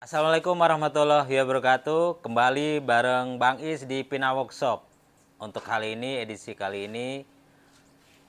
Assalamualaikum warahmatullahi wabarakatuh. Kembali bareng Bang Is di Pina Workshop. Untuk kali ini edisi kali ini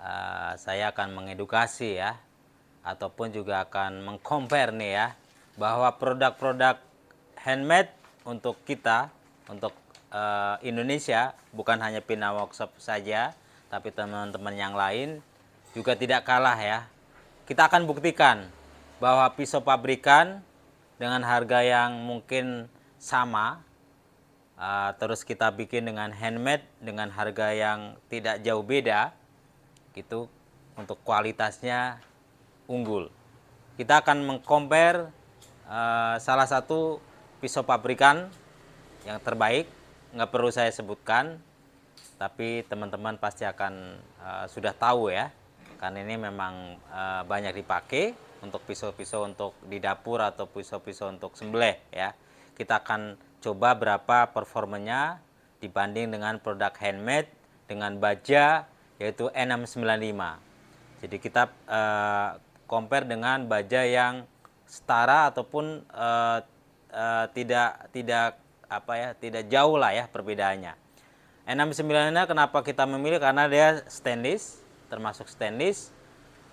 uh, saya akan mengedukasi ya ataupun juga akan mengcompare nih ya bahwa produk-produk handmade untuk kita untuk uh, Indonesia bukan hanya Pina Workshop saja tapi teman-teman yang lain juga tidak kalah ya. Kita akan buktikan bahwa pisau pabrikan dengan harga yang mungkin sama uh, terus kita bikin dengan handmade dengan harga yang tidak jauh beda gitu untuk kualitasnya unggul kita akan mengcompare uh, salah satu pisau pabrikan yang terbaik nggak perlu saya sebutkan tapi teman-teman pasti akan uh, sudah tahu ya karena ini memang uh, banyak dipakai untuk pisau-pisau untuk di dapur atau pisau-pisau untuk sembelih ya. Kita akan coba berapa performanya dibanding dengan produk handmade dengan baja yaitu N695. Jadi kita uh, compare dengan baja yang setara ataupun uh, uh, tidak tidak apa ya, tidak jauh lah ya perbedaannya. n 695 kenapa kita memilih karena dia stainless termasuk stainless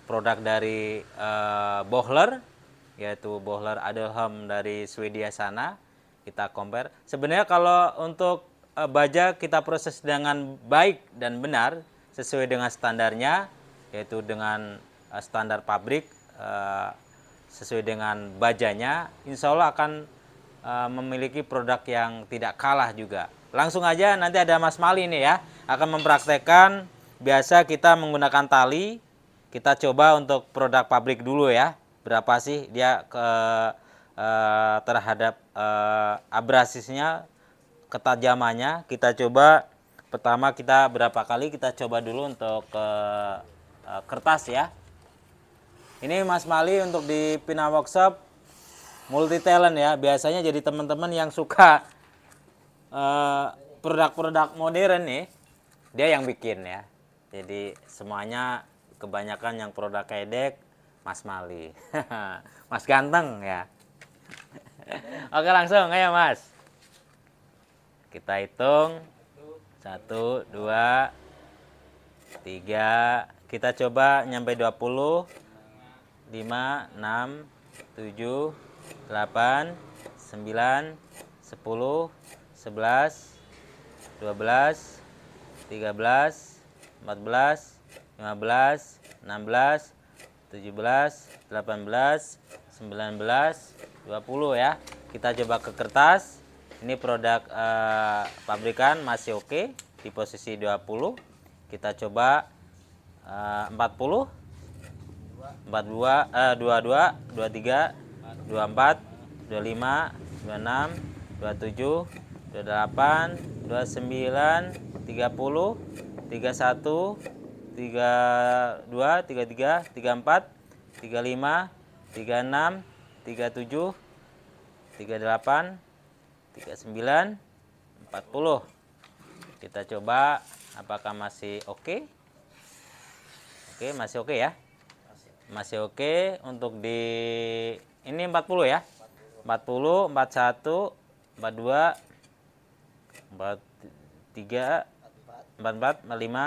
produk dari uh, Bohler yaitu Bohler Adelham dari Swedia sana kita compare. Sebenarnya kalau untuk uh, baja kita proses dengan baik dan benar sesuai dengan standarnya yaitu dengan uh, standar pabrik uh, sesuai dengan bajanya insya Allah akan uh, memiliki produk yang tidak kalah juga. Langsung aja nanti ada Mas Mali ini ya akan mempraktekkan biasa kita menggunakan tali kita coba untuk produk pabrik dulu ya. Berapa sih dia ke uh, terhadap uh, abrasisnya, ketajamannya. Kita coba pertama kita berapa kali kita coba dulu untuk ke uh, kertas ya. Ini Mas Mali untuk di Pina Workshop multi talent ya. Biasanya jadi teman-teman yang suka produk-produk modern nih dia yang bikin ya. Jadi semuanya kebanyakan yang produk kedek Mas Mali Mas ganteng ya Oke langsung ayo Mas kita hitung satu dua tiga kita coba nyampe 20 5 6 7 8 9 10 11 12 13 14 15, 16, 17, 18, 19, 20 ya. Kita coba ke kertas. Ini produk uh, pabrikan masih oke okay, di posisi 20. Kita coba uh, 40 42 eh 22 23 24 25 26 27 28 29 30 31 tiga dua tiga tiga tiga empat tiga lima tiga enam tiga tujuh tiga delapan tiga sembilan empat puluh kita coba apakah masih oke okay? oke okay, masih oke okay ya masih oke okay untuk di ini empat puluh ya empat empat empat puluh satu dua 40 41 empat empat empat lima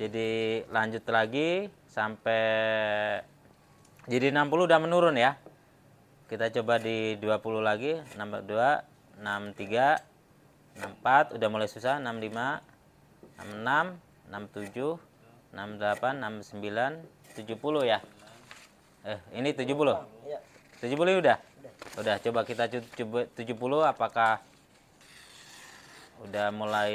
jadi lanjut lagi sampai jadi 60 udah menurun ya kita coba di 20 lagi 62 63 64 udah mulai susah 65 66 67 68 69 70 ya eh ini 70 70 iya. udah udah coba kita coba 70 apakah udah mulai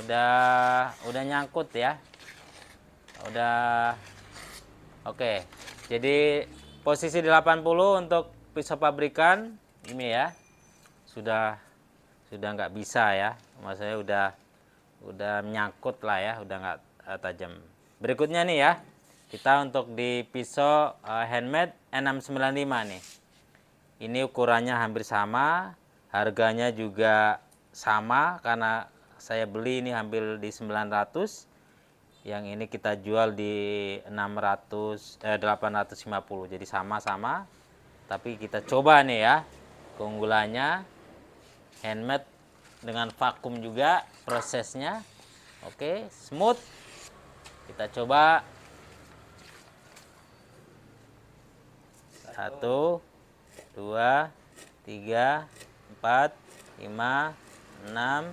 udah udah nyangkut ya udah oke okay. jadi posisi 80 untuk pisau pabrikan ini ya sudah sudah nggak bisa ya maksudnya udah udah nyangkut lah ya udah nggak uh, tajam berikutnya nih ya kita untuk di pisau uh, handmade N695 nih ini ukurannya hampir sama harganya juga sama karena saya beli ini hampir di 900 yang ini kita jual di 600 eh, 850 jadi sama-sama tapi kita coba nih ya keunggulannya handmade dengan vakum juga prosesnya oke smooth kita coba satu dua tiga empat lima enam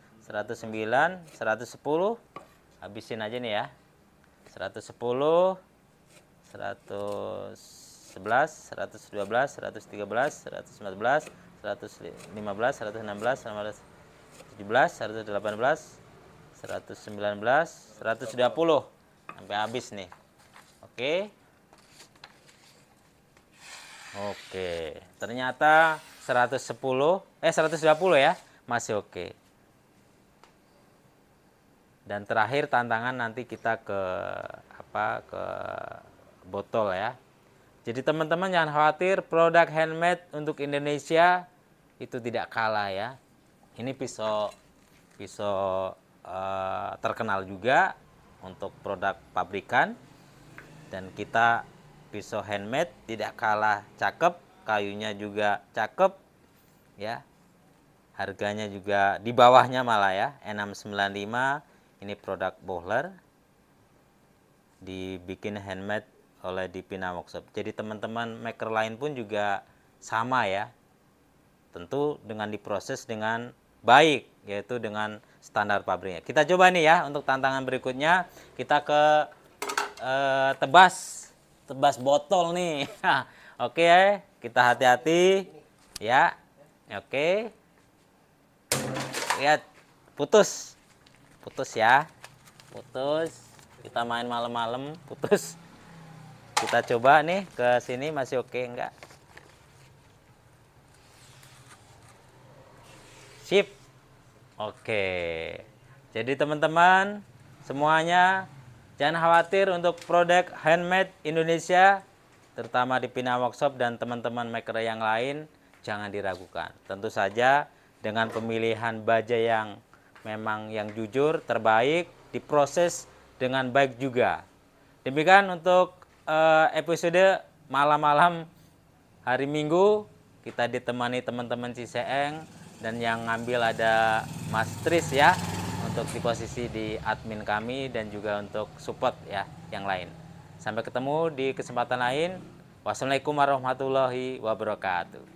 109, 110. Habisin aja nih ya. 110, 111, 112, 113, 114, 115, 116, 117, 118, 119, 120 sampai habis nih. Oke. Oke, ternyata 110 eh 120 ya. Masih oke dan terakhir tantangan nanti kita ke apa ke botol ya jadi teman-teman jangan khawatir produk handmade untuk Indonesia itu tidak kalah ya ini pisau pisau uh, terkenal juga untuk produk pabrikan dan kita pisau handmade tidak kalah cakep kayunya juga cakep ya harganya juga di bawahnya malah ya 695 ini produk Bohler dibikin handmade oleh Dipina Workshop jadi teman-teman maker lain pun juga sama ya tentu dengan diproses dengan baik yaitu dengan standar pabriknya kita coba nih ya untuk tantangan berikutnya kita ke eh, tebas tebas botol nih oke okay, kita hati-hati ya oke okay. lihat putus putus ya putus kita main malam-malam putus kita coba nih ke sini masih oke okay, enggak sip oke okay. jadi teman-teman semuanya jangan khawatir untuk produk handmade Indonesia terutama di Pina Workshop dan teman-teman maker yang lain jangan diragukan tentu saja dengan pemilihan baja yang memang yang jujur, terbaik, diproses dengan baik juga. Demikian untuk eh, episode malam-malam hari Minggu kita ditemani teman-teman Ciseeng dan yang ngambil ada Mas Tris ya untuk di posisi di admin kami dan juga untuk support ya yang lain. Sampai ketemu di kesempatan lain. Wassalamualaikum warahmatullahi wabarakatuh.